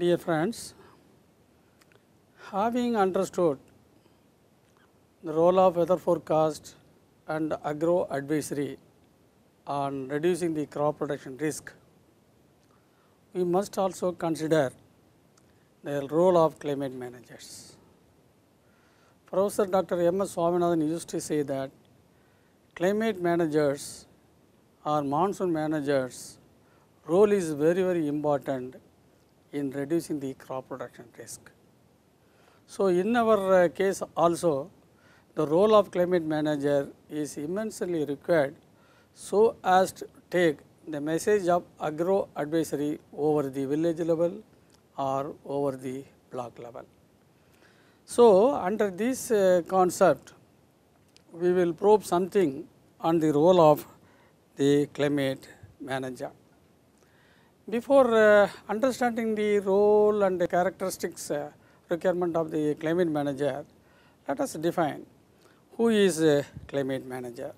Dear friends, having understood the role of weather forecast and agro advisory on reducing the crop production risk, we must also consider the role of climate managers. Professor Dr. M. S. Swaminathan used to say that climate managers or monsoon managers role is very very important in reducing the crop production risk. So, in our uh, case also the role of climate manager is immensely required so as to take the message of agro advisory over the village level or over the block level. So, under this uh, concept we will probe something on the role of the climate manager. Before uh, understanding the role and the characteristics uh, requirement of the climate manager, let us define who is a climate manager.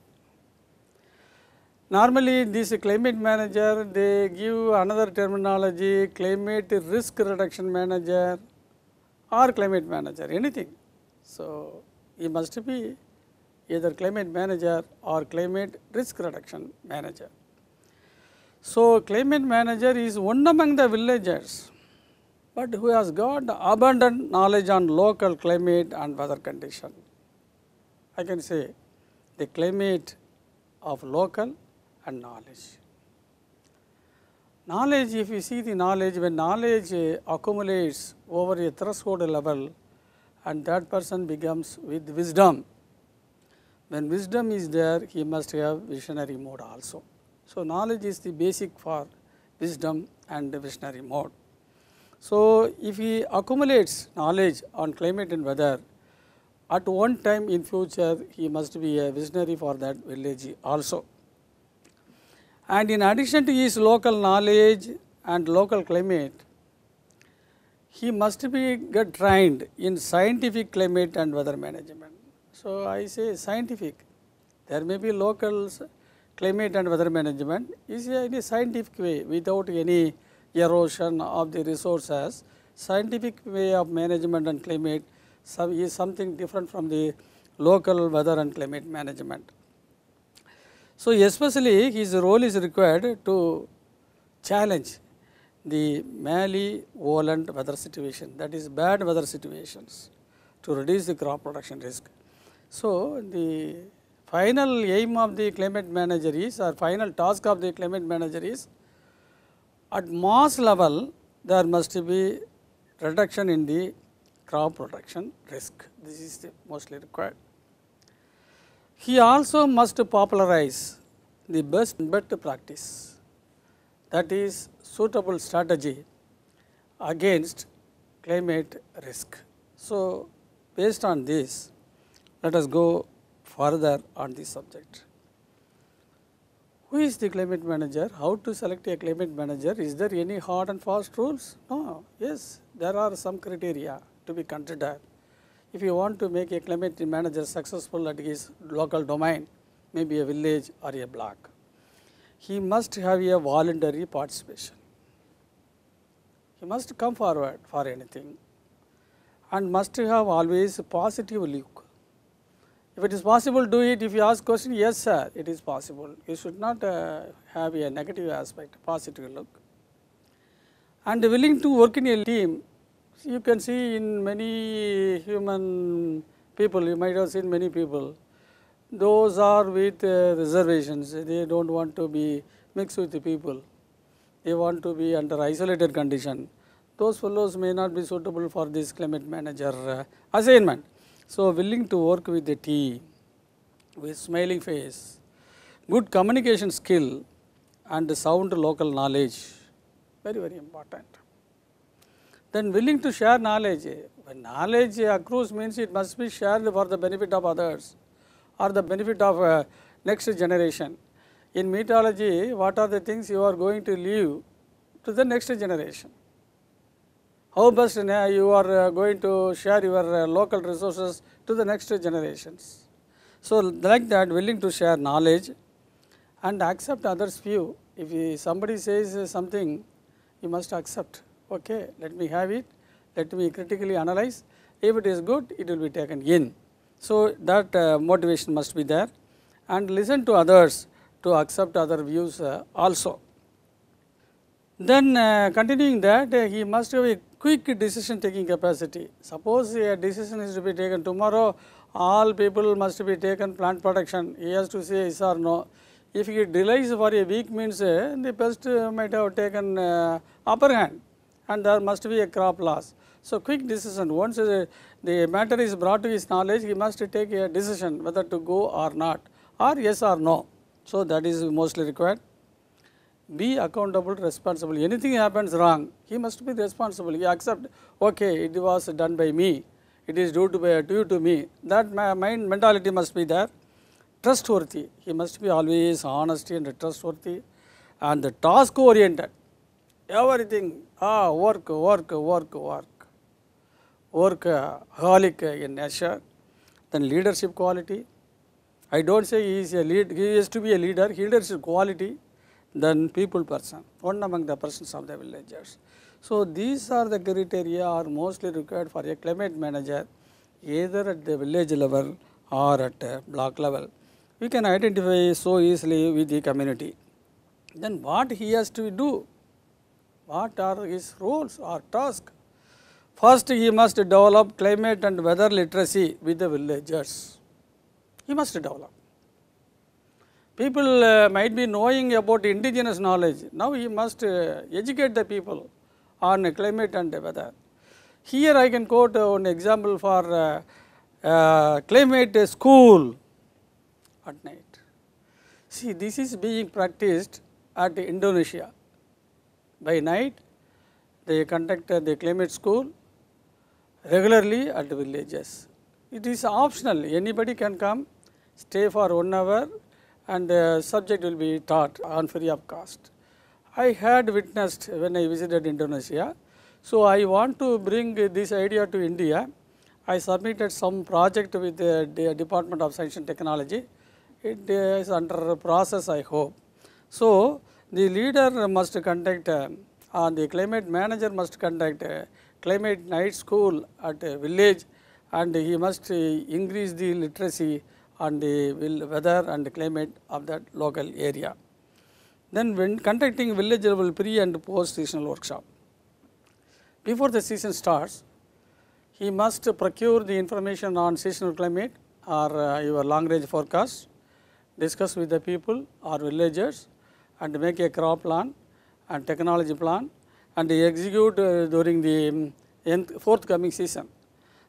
Normally, this climate manager, they give another terminology, climate risk reduction manager or climate manager, anything. So, he must be either climate manager or climate risk reduction manager. So, climate manager is one among the villagers, but who has got abundant knowledge on local climate and weather condition. I can say the climate of local and knowledge. Knowledge, if you see the knowledge, when knowledge eh, accumulates over a threshold level and that person becomes with wisdom, when wisdom is there, he must have visionary mode also. So, knowledge is the basic for wisdom and visionary mode. So, if he accumulates knowledge on climate and weather, at one time in future he must be a visionary for that village also. And in addition to his local knowledge and local climate, he must be get trained in scientific climate and weather management. So, I say scientific, there may be locals climate and weather management is in a scientific way without any erosion of the resources. Scientific way of management and climate is something different from the local weather and climate management. So, especially his role is required to challenge the malevolent weather situation that is bad weather situations to reduce the crop production risk. So, the final aim of the climate manager is or final task of the climate manager is at mass level there must be reduction in the crop production risk. This is mostly required. He also must popularize the best better practice that is suitable strategy against climate risk. So, based on this let us go further on this subject. Who is the climate manager? How to select a climate manager? Is there any hard and fast rules? No, yes, there are some criteria to be considered. If you want to make a climate manager successful at his local domain, maybe a village or a block, he must have a voluntary participation. He must come forward for anything and must have always positive look if it is possible, do it. If you ask question, yes sir, it is possible. You should not uh, have a negative aspect, positive look. And willing to work in a team, you can see in many human people, you might have seen many people, those are with uh, reservations, they do not want to be mixed with the people, they want to be under isolated condition. Those fellows may not be suitable for this climate manager uh, assignment. So, willing to work with the tea, with smiling face, good communication skill and sound local knowledge, very very important. Then willing to share knowledge, when knowledge accrues means it must be shared for the benefit of others or the benefit of uh, next generation. In meteorology, what are the things you are going to leave to the next generation? how best you are uh, going to share your uh, local resources to the next generations. So, like that willing to share knowledge and accept others view. If somebody says something, you must accept, okay, let me have it, let me critically analyze, if it is good, it will be taken in. So, that uh, motivation must be there and listen to others to accept other views also. Then continuing that, he must have a quick decision taking capacity. Suppose a decision is to be taken tomorrow, all people must be taken plant production, he has to say yes or no. If he delays for a week means eh, the pest might have taken uh, upper hand and there must be a crop loss. So, quick decision once uh, the matter is brought to his knowledge, he must take a decision whether to go or not or yes or no. So, that is mostly required be accountable, responsible. Anything happens wrong, he must be responsible. He accept, okay, it was done by me, it is due to, by, due to me. That mind mentality must be there. Trustworthy, he must be always honesty and trustworthy and the task oriented. Everything, ah, work, work, work, work. work. Holic in nature. Then leadership quality. I don't say he is a lead, he is to be a leader, leadership quality than people person, one among the persons of the villagers. So, these are the criteria are mostly required for a climate manager either at the village level or at a block level. We can identify so easily with the community. Then what he has to do? What are his roles or tasks? First, he must develop climate and weather literacy with the villagers. He must develop people uh, might be knowing about indigenous knowledge. Now he must uh, educate the people on climate and weather. Here I can quote an example for uh, uh, climate school at night. See this is being practiced at Indonesia. By night they conduct the climate school regularly at villages. It is optional anybody can come stay for one hour and the subject will be taught on free of cost. I had witnessed when I visited Indonesia. So, I want to bring this idea to India. I submitted some project with the Department of Science and Technology. It is under process I hope. So, the leader must conduct uh, and the climate manager must conduct uh, climate night school at a village and he must uh, increase the literacy on the weather and climate of that local area. Then when conducting village level pre and post seasonal workshop. Before the season starts, he must procure the information on seasonal climate or uh, your long range forecast, discuss with the people or villagers and make a crop plan and technology plan and execute uh, during the um, forthcoming season.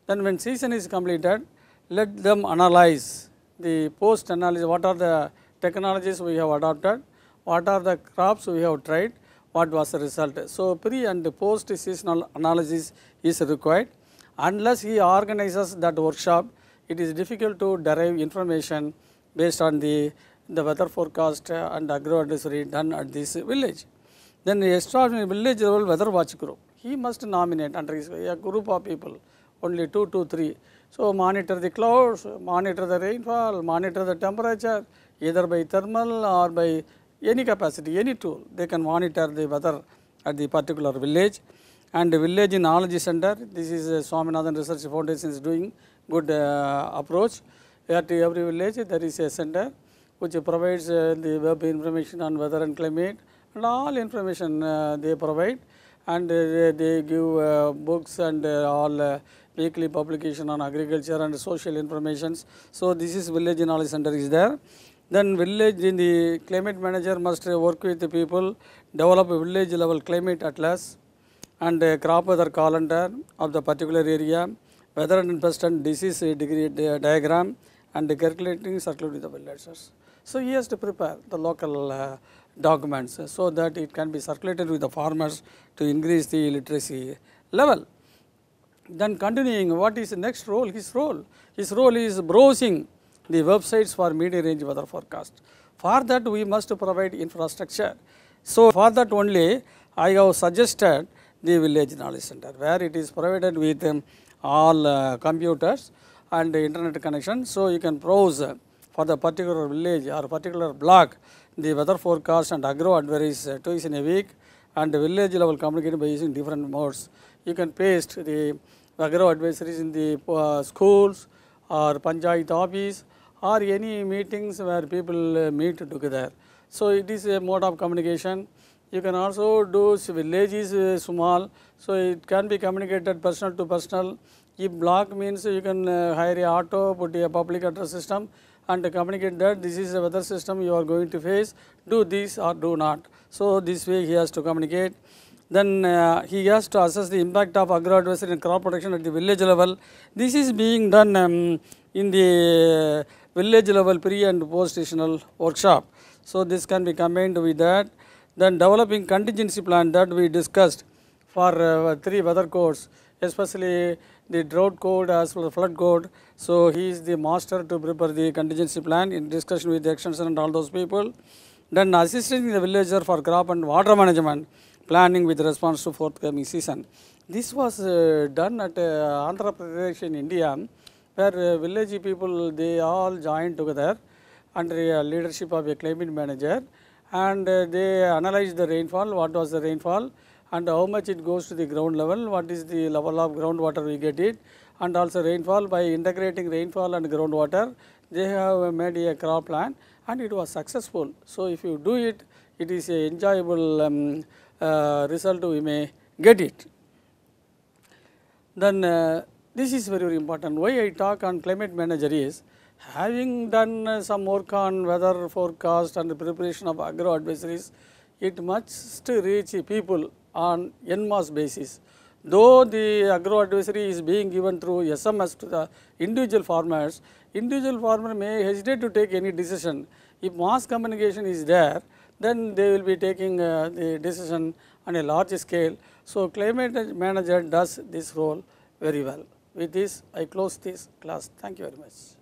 Then when season is completed, let them analyze the post analysis what are the technologies we have adopted, what are the crops we have tried, what was the result. So, pre and post seasonal analysis is required unless he organizes that workshop it is difficult to derive information based on the, the weather forecast and advisory done at this village. Then the extraordinary village level weather watch group he must nominate under his a group of people only 2 to 3 so, monitor the clouds, monitor the rainfall, monitor the temperature either by thermal or by any capacity, any tool. They can monitor the weather at the particular village and the village knowledge center. This is uh, Swaminathan Research Foundation is doing good uh, approach. At every village there is a center which provides uh, the web information on weather and climate and all information uh, they provide and uh, they, give uh, books and uh, all weekly publication on agriculture and social informations. So this is village knowledge center is there. Then village in the climate manager must work with the people, develop a village level climate atlas and crop weather calendar of the particular area, weather and pest and disease degree diagram and calculating circle with the villagers. So he has to prepare the local uh, documents so that it can be circulated with the farmers to increase the literacy level. Then continuing what is next role? His role. His role is browsing the websites for medium range weather forecast. For that we must provide infrastructure. So, for that only I have suggested the village knowledge center where it is provided with um, all uh, computers and internet connection. So, you can browse uh, for the particular village or particular block the weather forecast and agro advice uh, twice in a week and village level communication by using different modes you can paste the Agro advisories in the uh, schools or panchayat office or any meetings where people uh, meet together. So it is a mode of communication. You can also do village is uh, small, so it can be communicated personal to personal. If block means you can uh, hire a auto, put a public address system and communicate that this is the weather system you are going to face, do this or do not. So this way he has to communicate. Then uh, he has to assess the impact of agro-advisory and crop protection at the village level. This is being done um, in the uh, village level pre and post seasonal workshop. So this can be combined with that. Then developing contingency plan that we discussed for uh, three weather codes, especially the drought code as well as flood code. So he is the master to prepare the contingency plan in discussion with the extension and all those people. Then assisting the villager for crop and water management planning with response to forthcoming season. This was uh, done at uh, Andhra Pradesh in India where uh, village people they all joined together under uh, leadership of a climate manager and uh, they analyzed the rainfall, what was the rainfall and how much it goes to the ground level, what is the level of groundwater we get it and also rainfall by integrating rainfall and groundwater they have made a crop plan and it was successful. So, if you do it, it is a enjoyable um, uh, result we may get it. Then uh, this is very very important why I talk on climate manager is having done uh, some work on weather forecast and preparation of agro advisories it must reach people on mass basis though the agro advisory is being given through SMS to the individual farmers, individual farmer may hesitate to take any decision. If mass communication is there, then they will be taking uh, the decision on a large scale. So, climate manager does this role very well. With this, I close this class. Thank you very much.